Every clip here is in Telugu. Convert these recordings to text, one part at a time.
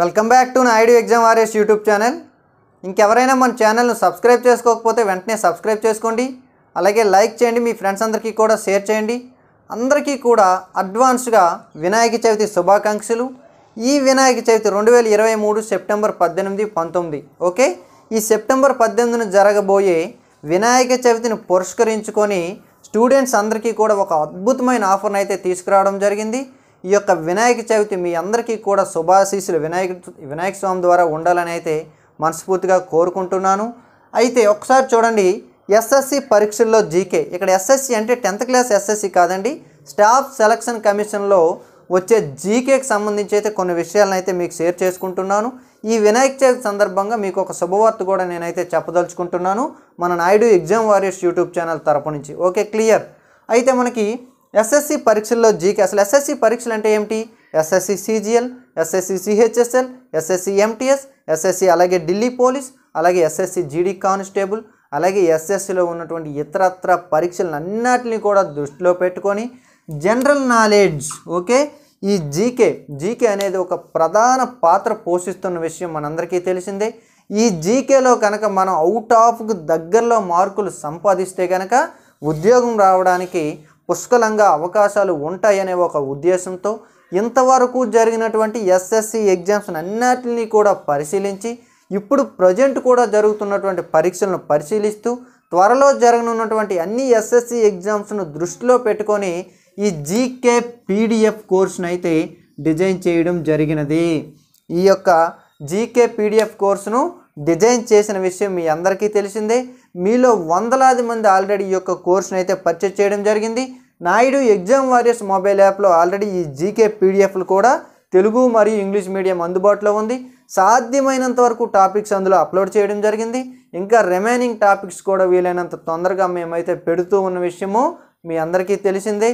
welcome back to Naidu exam RS YouTube channel ఇంకెవరైనా మన ఛానల్ను సబ్స్క్రైబ్ చేసుకోకపోతే వెంటనే సబ్స్క్రైబ్ చేసుకోండి అలాగే లైక్ చేయండి మీ ఫ్రెండ్స్ అందరికీ కూడా షేర్ చేయండి అందరికీ కూడా అడ్వాన్స్గా వినాయక చవితి శుభాకాంక్షలు ఈ వినాయక చవితి రెండు వేల ఇరవై మూడు సెప్టెంబర్ పద్దెనిమిది పంతొమ్మిది ఓకే ఈ సెప్టెంబర్ పద్దెనిమిదిన జరగబోయే వినాయక చవితిని పురస్కరించుకొని స్టూడెంట్స్ అందరికీ కూడా ఒక అద్భుతమైన ఆఫర్ని అయితే తీసుకురావడం జరిగింది ఈ యొక్క వినాయక చవితి మీ అందరికీ కూడా శుభాశీసులు వినాయక వినాయక స్వామి ద్వారా ఉండాలని అయితే మనస్ఫూర్తిగా కోరుకుంటున్నాను అయితే ఒకసారి చూడండి ఎస్ఎస్సి పరీక్షల్లో జీకే ఇక్కడ ఎస్ఎస్సి అంటే టెన్త్ క్లాస్ ఎస్ఎస్సి కాదండి స్టాఫ్ సెలక్షన్ కమిషన్లో వచ్చే జీకేకి సంబంధించి అయితే కొన్ని విషయాలను అయితే మీకు షేర్ చేసుకుంటున్నాను ఈ వినాయక చవితి సందర్భంగా మీకు ఒక శుభవార్త కూడా నేనైతే చెప్పదలుచుకుంటున్నాను మన Naidu exam warriors YouTube channel తరపు నుంచి ఓకే క్లియర్ అయితే మనకి ఎస్ఎస్సి పరీక్షల్లో జీకే అసలు ఎస్ఎస్సి పరీక్షలు అంటే ఏమిటి SSC CGL SSC CHSL SSC MTS SSC అలాగే ఢిల్లీ పోలీస్ అలాగే ఎస్ఎస్సి జీడీ కానిస్టేబుల్ అలాగే ఎస్ఎస్సిలో ఉన్నటువంటి ఇతరత్ర పరీక్షలను అన్నిటిని కూడా దృష్టిలో పెట్టుకొని జనరల్ నాలెడ్జ్ ఓకే ఈ జీకే జీకే అనేది ఒక ప్రధాన పాత్ర పోషిస్తున్న విషయం మనందరికీ తెలిసిందే ఈ జీకేలో కనుక మనం అవుట్ ఆఫ్ దగ్గరలో మార్కులు సంపాదిస్తే కనుక ఉద్యోగం రావడానికి పుష్కలంగా అవకాశాలు ఉంటాయనే ఒక ఉద్దేశంతో ఇంతవరకు జరిగినటువంటి ఎస్ఎస్సి ఎగ్జామ్స్ అన్నింటినీ కూడా పరిశీలించి ఇప్పుడు ప్రజెంట్ కూడా జరుగుతున్నటువంటి పరీక్షలను పరిశీలిస్తూ త్వరలో జరగనున్నటువంటి అన్ని ఎస్ఎస్సి ఎగ్జామ్స్ను దృష్టిలో పెట్టుకొని ఈ జీకే పీడిఎఫ్ కోర్సును అయితే డిజైన్ చేయడం జరిగినది ఈ యొక్క జీకే పీడిఎఫ్ కోర్సును డిజైన్ చేసిన విషయం మీ అందరికీ తెలిసిందే మీలో వందలాది మంది ఆల్రెడీ ఈ యొక్క కోర్సును అయితే పర్చేజ్ చేయడం జరిగింది నాయుడు ఎగ్జామ్ వారియర్స్ మొబైల్ యాప్లో ఆల్రెడీ ఈ జీకే పీడిఎఫ్లు కూడా తెలుగు మరియు ఇంగ్లీష్ మీడియం అందుబాటులో ఉంది సాధ్యమైనంత వరకు టాపిక్స్ అందులో అప్లోడ్ చేయడం జరిగింది ఇంకా రిమైనింగ్ టాపిక్స్ కూడా వీలైనంత తొందరగా మేమైతే పెడుతూ ఉన్న విషయము మీ అందరికీ తెలిసిందే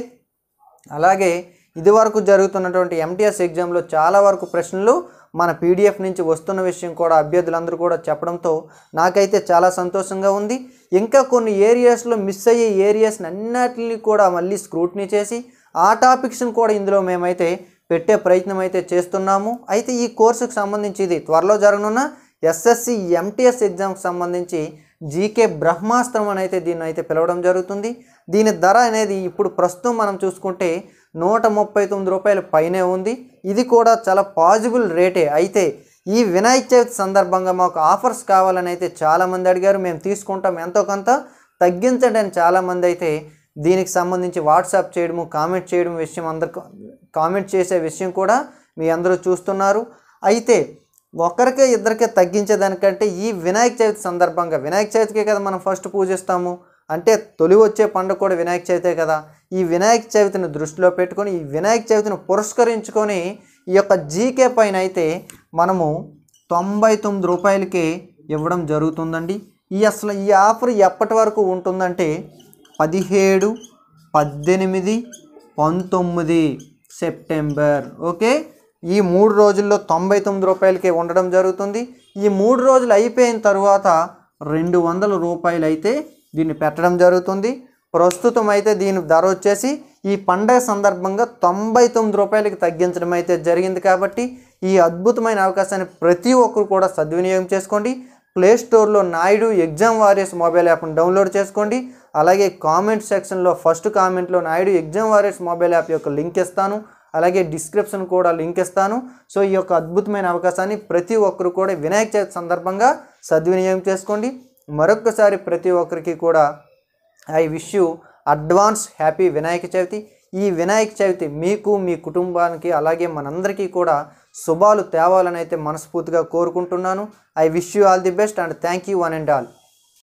అలాగే ఇది వరకు జరుగుతున్నటువంటి ఎంటీఎస్ ఎగ్జామ్లో చాలా వరకు ప్రశ్నలు మన పీడిఎఫ్ నుంచి వస్తున్న విషయం కూడా అభ్యర్థులందరూ కూడా చెప్పడంతో నాకైతే చాలా సంతోషంగా ఉంది ఇంకా కొన్ని ఏరియాస్లో మిస్ అయ్యే ఏరియాస్ని అన్నిటిని కూడా మళ్ళీ స్క్రూట్ని చేసి ఆ టాపిక్స్ని కూడా ఇందులో మేమైతే పెట్టే ప్రయత్నం అయితే చేస్తున్నాము అయితే ఈ కోర్సుకు సంబంధించి ఇది త్వరలో జరగనున్న ఎస్ఎస్సి ఎంటీఎస్ ఎగ్జామ్కి సంబంధించి జీకే బ్రహ్మాస్త్రం అని అయితే దీన్ని అయితే పిలవడం జరుగుతుంది దీని ధర అనేది ఇప్పుడు ప్రస్తుతం మనం చూసుకుంటే నూట ముప్పై తొమ్మిది రూపాయల పైనే ఉంది ఇది కూడా చాలా పాజిబుల్ రేటే అయితే ఈ వినాయక చవితి సందర్భంగా మాకు ఆఫర్స్ కావాలని అయితే చాలామంది అడిగారు మేము తీసుకుంటాం ఎంతో కొంత తగ్గించండి అని చాలామంది అయితే దీనికి సంబంధించి వాట్సాప్ చేయడము కామెంట్ చేయడం విషయం అందరు కామెంట్ చేసే విషయం కూడా మీ అందరూ చూస్తున్నారు అయితే ఒకరికే ఇద్దరికే తగ్గించేదానికంటే ఈ వినాయక చవితి సందర్భంగా వినాయక చవితికే కదా మనం ఫస్ట్ పూజిస్తాము అంటే తొలి వచ్చే పండుగ కూడా వినాయక చవితే కదా ఈ వినాయక చవితిని దృష్టిలో పెట్టుకొని ఈ వినాయక చవితిని పురస్కరించుకొని ఈ యొక్క జీకే పైన అయితే మనము తొంభై తొమ్మిది రూపాయలకి ఇవ్వడం జరుగుతుందండి ఈ అసలు ఈ ఆఫర్ ఎప్పటి వరకు ఉంటుందంటే పదిహేడు పద్దెనిమిది పంతొమ్మిది సెప్టెంబర్ ఓకే ఈ మూడు రోజుల్లో తొంభై తొమ్మిది రూపాయలకి ఉండడం జరుగుతుంది ఈ మూడు రోజులు అయిపోయిన తర్వాత రెండు వందల రూపాయలు అయితే దీన్ని పెట్టడం జరుగుతుంది ప్రస్తుతం అయితే దీని ధర వచ్చేసి ఈ పండగ సందర్భంగా తొంభై తొమ్మిది రూపాయలకి తగ్గించడం అయితే జరిగింది కాబట్టి ఈ అద్భుతమైన అవకాశాన్ని ప్రతి ఒక్కరు కూడా సద్వినియోగం చేసుకోండి ప్లే స్టోర్లో నాయుడు ఎగ్జామ్ వారియర్స్ మొబైల్ యాప్ను డౌన్లోడ్ చేసుకోండి అలాగే కామెంట్ సెక్షన్లో ఫస్ట్ కామెంట్లో Naidu exam warriors mobile app యొక్క లింక్ ఇస్తాను అలాగే డిస్క్రిప్షన్ కూడా లింక్ ఇస్తాను సో ఈ యొక్క అద్భుతమైన అవకాశాన్ని ప్రతి ఒక్కరు కూడా వినాయక చవితి సందర్భంగా సద్వినియోగం చేసుకోండి మరొక్కసారి ప్రతి ఒక్కరికి కూడా I wish you advance happy Vinayaka Chavithi ఈ వినాయక చవితి మీకు మీ కుటుంబానికి అలాగే మనందరికీ కూడా శుభాలు తేవాలని అయితే మనస్ఫూర్తిగా కోరుకుంటున్నాను I wish you all the best and thank you one and all